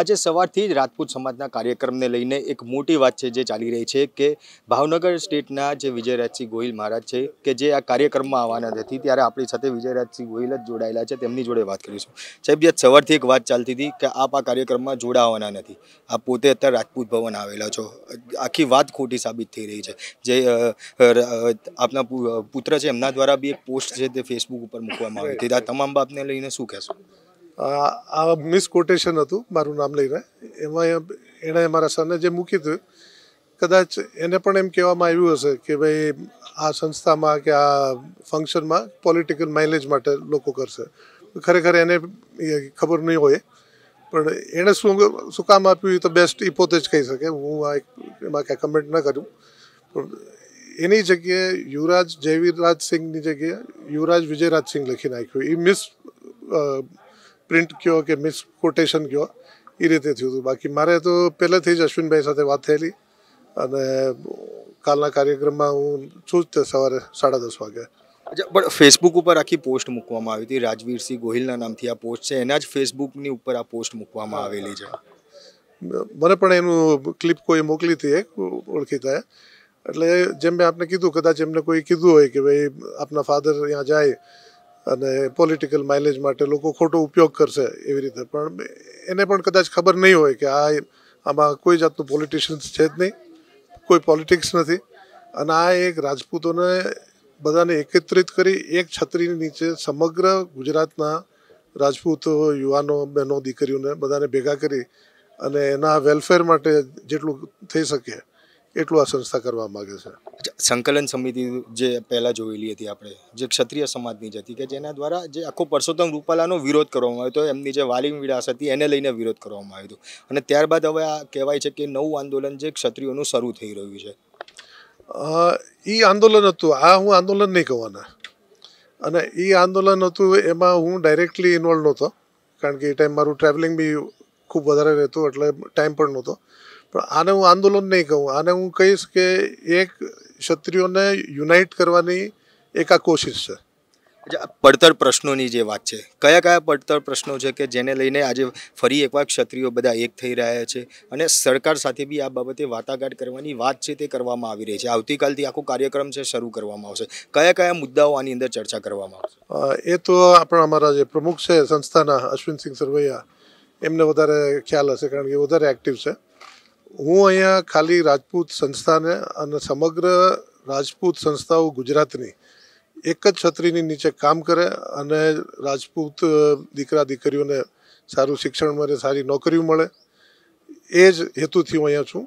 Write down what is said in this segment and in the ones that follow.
આજે સવારથી જ રાજપૂત સમાજના કાર્યક્રમને લઈને એક મોટી વાત છે જે ચાલી રહી છે કે ભાવનગર સ્ટેટના જે વિજયરાજસિંહ ગોહિલ મહારાજ છે કે જે આ કાર્યક્રમમાં આવવાના નથી ત્યારે આપણી સાથે વિજયરાજસિંહ ગોહિલ જ જોડાયેલા છે તેમની જોડે વાત કરીશું સાહેબ જે સવારથી એક વાત ચાલતી હતી કે આપ આ કાર્યક્રમમાં જોડાવાના નથી આપ પોતે અત્યારે રાજપૂત ભવન આવેલા છો આખી વાત ખોટી સાબિત થઈ રહી છે જે આપના પુત્ર છે એમના દ્વારા બી એક પોસ્ટ છે તે ફેસબુક ઉપર મૂકવામાં આવી હતી આ તમામ બાપને લઈને શું કહેશો આ મિસ કોટેશન હતું મારું નામ લઈને એમાં એણે મારા સરને જે મૂકી હતું કદાચ એને પણ એમ કહેવામાં આવ્યું હશે કે ભાઈ આ સંસ્થામાં કે આ ફંક્શનમાં પોલિટિકલ માઇલેજ માટે લોકો કરશે ખરેખર એને ખબર નહીં હોય પણ એણે શું શું કામ આપ્યું એ તો બેસ્ટ એ પોતે જ કહી શકે હું આ એમાં કાંઈ કમેન્ટ ન કરું પણ એની જગ્યાએ યુવરાજ જયવીરરાજ સિંહની જગ્યાએ યુવરાજ વિજયરાજ સિંહ લખી નાખ્યું એ મિસ પ્રિન્ટ કયો કે મિસ કોટેશન કયો એ રીતે થયું હતું બાકી મારે તો પહેલેથી જ અશ્વિનભાઈ સાથે વાત થયેલી અને કાલના કાર્યક્રમમાં હું છું જ સવારે સાડા દસ વાગે પણ ફેસબુક ઉપર આખી પોસ્ટ મૂકવામાં આવી હતી રાજવીર સિંહ ગોહિલના નામથી આ પોસ્ટ છે એના જ ફેસબુકની ઉપર આ પોસ્ટ મૂકવામાં આવેલી છે મને પણ એનું ક્લિપ કોઈ મોકલી હતી એક ઓળખીતા એટલે જેમ મેં આપને કીધું કદાચ એમને કોઈ કીધું હોય કે ભાઈ આપના ફાધર ત્યાં જાય અને પોલિટિકલ માઇલેજ માટે લોકો ખોટો ઉપયોગ કરશે એવી રીતે પણ એને પણ કદાચ ખબર નહીં હોય કે આ આમાં કોઈ જાતનું પોલિટિશિયન્સ છે જ નહીં કોઈ પોલિટિક્સ નથી અને આ એક રાજપૂતોને બધાને એકત્રિત કરી એક છત્રીની નીચે સમગ્ર ગુજરાતના રાજપૂતો યુવાનો બહેનો દીકરીઓને બધાને ભેગા કરી અને એના વેલફેર માટે જેટલું થઈ શકે એટલું આ સંસ્થા કરવા માગે છે સંકલન સમિતિ જે પહેલાં જોયેલી હતી આપણે જે ક્ષત્રિય સમાજની જ હતી કે જેના દ્વારા જે આખો પરસોત્તમ રૂપાલાનો વિરોધ કરવામાં આવ્યો હતો એમની જે વાલી વિરાસ હતી એને લઈને વિરોધ કરવામાં આવ્યો હતો અને ત્યારબાદ હવે આ કહેવાય છે કે નવું આંદોલન જે ક્ષત્રિયોનું શરૂ થઈ રહ્યું છે એ આંદોલન હતું આ હું આંદોલન નહીં કહેવાના અને એ આંદોલન હતું એમાં હું ડાયરેક્ટલી ઇન્વોલ્વ નહોતો કારણ કે એ ટાઈમ મારું ટ્રાવેલિંગ બી ખૂબ વધારે રહેતું એટલે ટાઈમ પણ નહોતો પણ આને હું આંદોલન નહીં કહું આને હું કહીશ કે એક ક્ષત્રિયોને યુનાઇટ કરવાની એક આ કોશિશ છે પડતર પ્રશ્નોની જે વાત છે કયા કયા પડતર પ્રશ્નો છે કે જેને લઈને આજે ફરી એકવાર ક્ષત્રિયો બધા એક થઈ રહ્યા છે અને સરકાર સાથે બી આ બાબતે વાટાઘાટ કરવાની વાત છે તે કરવામાં આવી રહી છે આવતીકાલથી આખો કાર્યક્રમ છે શરૂ કરવામાં આવશે કયા કયા મુદ્દાઓ આની અંદર ચર્ચા કરવામાં આવશે એ તો આપણા અમારા જે પ્રમુખ છે સંસ્થાના અશ્વિનસિંહ સરવૈયા એમને વધારે ખ્યાલ હશે કારણ કે વધારે એક્ટિવ છે હું અહીંયા ખાલી રાજપૂત સંસ્થાને અને સમગ્ર રાજપૂત સંસ્થાઓ ગુજરાતની એક જ છત્રીની નીચે કામ કરે અને રાજપૂત દીકરા દીકરીઓને સારું શિક્ષણ મળે સારી નોકરીઓ મળે એ જ હેતુથી હું અહીંયા છું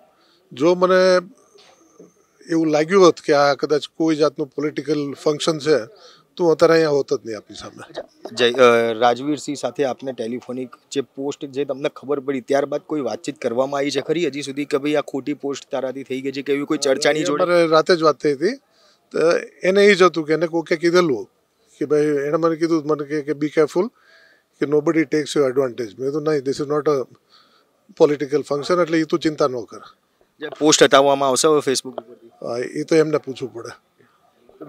જો મને એવું લાગ્યું હોત કે આ કદાચ કોઈ જાતનું પોલિટિકલ ફંક્શન છે તો અત્યારે અહીંયા હોત જ નહીં આપણી સામે જય રાજવીરસિંહ સાથે આપને ટેલિફોનિક જે પોસ્ટ જે તમને ખબર પડી ત્યારબાદ કોઈ વાતચીત કરવામાં આવી છે ખરી હજી સુધી કે ભાઈ આ ખોટી પોસ્ટ તારાથી થઈ ગઈ છે કે એવી કોઈ ચર્ચાની જોડે રાતે જ વાત થઈ હતી તો એને એ જ હતું કે એને કોકે કીધેલું કે ભાઈ એણે મને કીધું મને કે બી કેરફુલ કે નો બડી ટેક્સ યુ એડવાન્ટેજ મેં તો નહીં this is not a political function એટલે એ તું ચિંતા ન કર પોસ્ટ હટાવવામાં આવશે હવે ફેસબુક ઉપર એ તો એમને પૂછવું પડે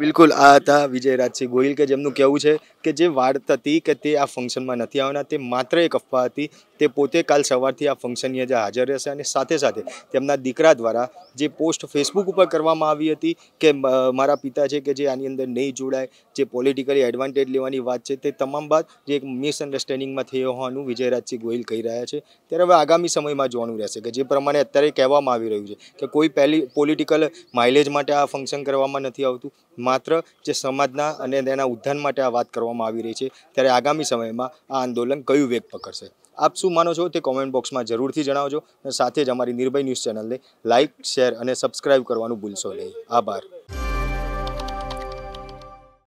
બિલકુલ આ હતા વિજય રાજસિંહ ગોહિલ કે જેમનું કેવું છે કે જે વાર્તા હતી કે તે આ ફંક્શનમાં નથી આવવાના તે માત્ર એક અફવા હતી તે પોતે કાલ સવારથી આ ફંક્શનની આજે હાજર રહેશે અને સાથે સાથે તેમના દીકરા દ્વારા જે પોસ્ટ ફેસબુક ઉપર કરવામાં આવી હતી કે મારા પિતા છે કે જે આની અંદર નહીં જોડાય જે પોલિટિકલી એડવાન્ટેજ લેવાની વાત છે તે તમામ વાત જે એક મિસઅન્ડરસ્ટેન્ડિંગમાં થઈ હોવાનું વિજયરાજસિંહ ગોહિલ કહી રહ્યા છે ત્યારે હવે આગામી સમયમાં જોવાનું રહેશે કે જે પ્રમાણે અત્યારે કહેવામાં આવી રહ્યું છે કે કોઈ પહેલી પોલિટિકલ માઇલેજ માટે આ ફંક્શન કરવામાં નથી આવતું માત્ર જે સમાજના અને તેના ઉદ્ધાન માટે આ વાત કરવામાં કરવામાં આવી રહી છે ત્યારે આગામી સમયમાં આ આંદોલન કયું વેગ પકડશે આપ શું માનો છો તે કોમેન્ટ બોક્સમાં જરૂરથી જણાવજો અને સાથે જ અમારી નિર્ભય ન્યૂઝ ચેનલને લાઇક શેર અને સબસ્ક્રાઇબ કરવાનું ભૂલશો નહીં આભાર